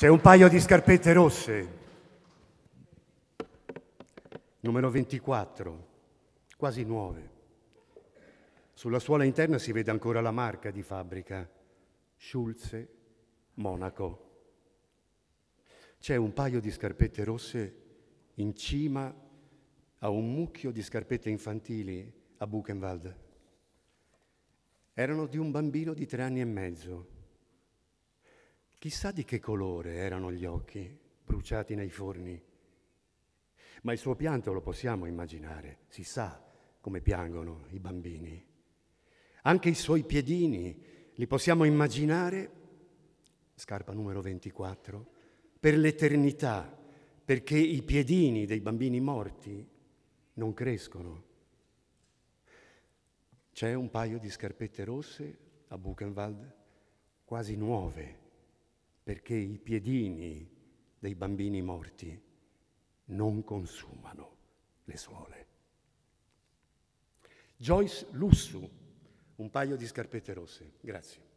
C'è un paio di scarpette rosse, numero 24, quasi nuove. Sulla suola interna si vede ancora la marca di fabbrica, Schulze, Monaco. C'è un paio di scarpette rosse in cima a un mucchio di scarpette infantili a Buchenwald. Erano di un bambino di tre anni e mezzo. Chissà di che colore erano gli occhi bruciati nei forni. Ma il suo pianto lo possiamo immaginare, si sa come piangono i bambini. Anche i suoi piedini li possiamo immaginare, scarpa numero 24, per l'eternità, perché i piedini dei bambini morti non crescono. C'è un paio di scarpette rosse a Buchenwald, quasi nuove, perché i piedini dei bambini morti non consumano le suole. Joyce Lussu, un paio di scarpette rosse. Grazie.